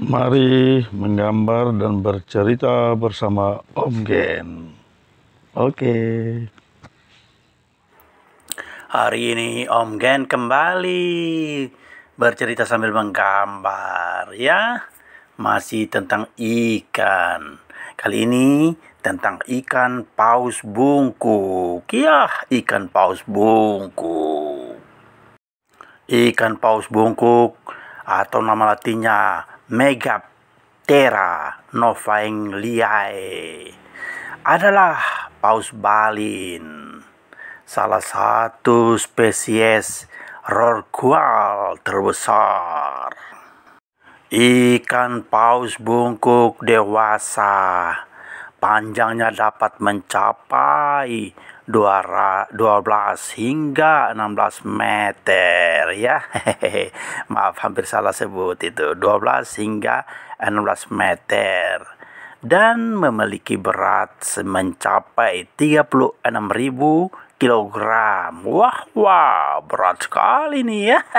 Mari menggambar dan bercerita bersama Om Gen. Oke. Okay. Hari ini Om Gen kembali bercerita sambil menggambar ya. Masih tentang ikan. Kali ini tentang ikan paus bungkuk. Yah, ikan paus bungkuk. Ikan paus bungkuk atau nama latinnya Megaptera novaingliae adalah paus balin, salah satu spesies rorqual terbesar. Ikan paus bungkuk dewasa panjangnya dapat mencapai 12 hingga 16 meter ya hehehe maaf hampir salah sebut itu 12 hingga 16 meter dan memiliki berat mencapai 36.000 kg wah wah berat sekali nih ya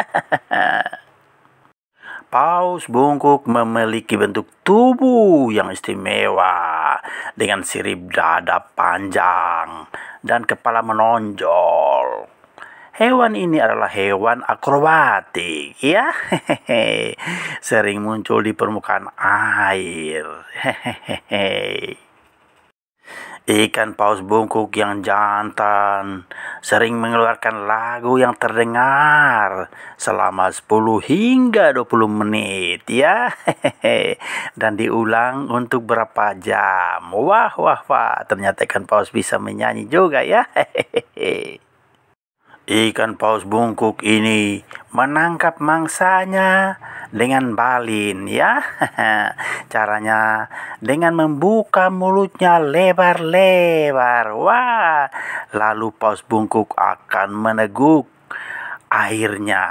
Paus bungkuk memiliki bentuk tubuh yang istimewa dengan sirip dada panjang dan kepala menonjol. Hewan ini adalah hewan akrobatik, ya. Hehehe. Sering muncul di permukaan air. Hehehe. Ikan paus bungkuk yang jantan sering mengeluarkan lagu yang terdengar selama 10 hingga 20 menit ya. Dan diulang untuk berapa jam. Wah wah wah, ternyata ikan paus bisa menyanyi juga ya. Ikan paus bungkuk ini menangkap mangsanya dengan balin ya. Caranya dengan membuka mulutnya lebar-lebar. Wah, lalu paus bungkuk akan meneguk airnya.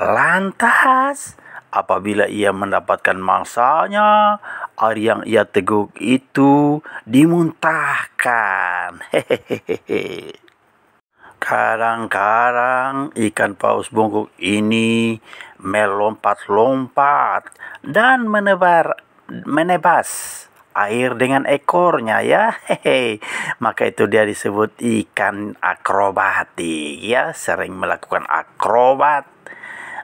Lantas, apabila ia mendapatkan mangsanya, air yang ia teguk itu dimuntahkan. Hehehe. Kadang-kadang ikan paus bungkuk ini melompat-lompat dan menebar menebas air dengan ekornya ya hehe maka itu dia disebut ikan akrobatik ya sering melakukan akrobat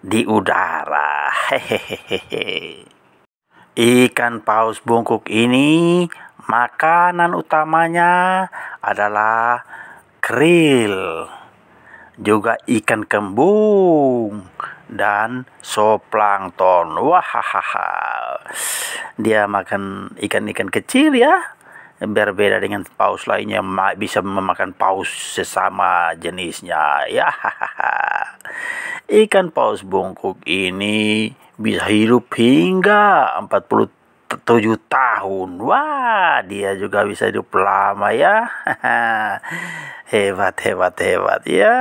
di udara hehehe ikan paus bungkuk ini makanan utamanya adalah krill juga ikan kembung dan zooplankton. Wahahaha. Dia makan ikan-ikan kecil ya. Berbeda dengan paus lainnya bisa memakan paus sesama jenisnya. Ya. Hahaha. Ikan paus bungkuk ini bisa hidup hingga 40 tujuh tahun. Wah, dia juga bisa hidup lama ya. hebat, hebat, hebat ya.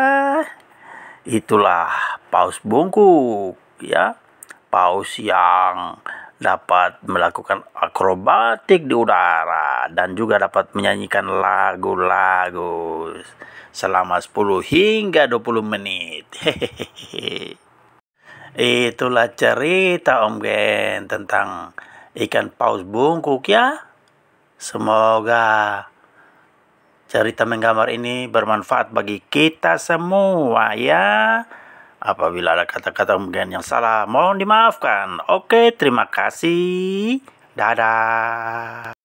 Itulah paus bungkuk ya paus yang dapat melakukan akrobatik di udara dan juga dapat menyanyikan lagu-lagu selama 10 hingga 20 menit. Itulah cerita Om Gen tentang ikan paus bungkuk ya. Semoga cerita menggambar ini bermanfaat bagi kita semua ya. Apabila ada kata-kata mungkin yang salah, mohon dimaafkan. Oke, terima kasih. Dadah.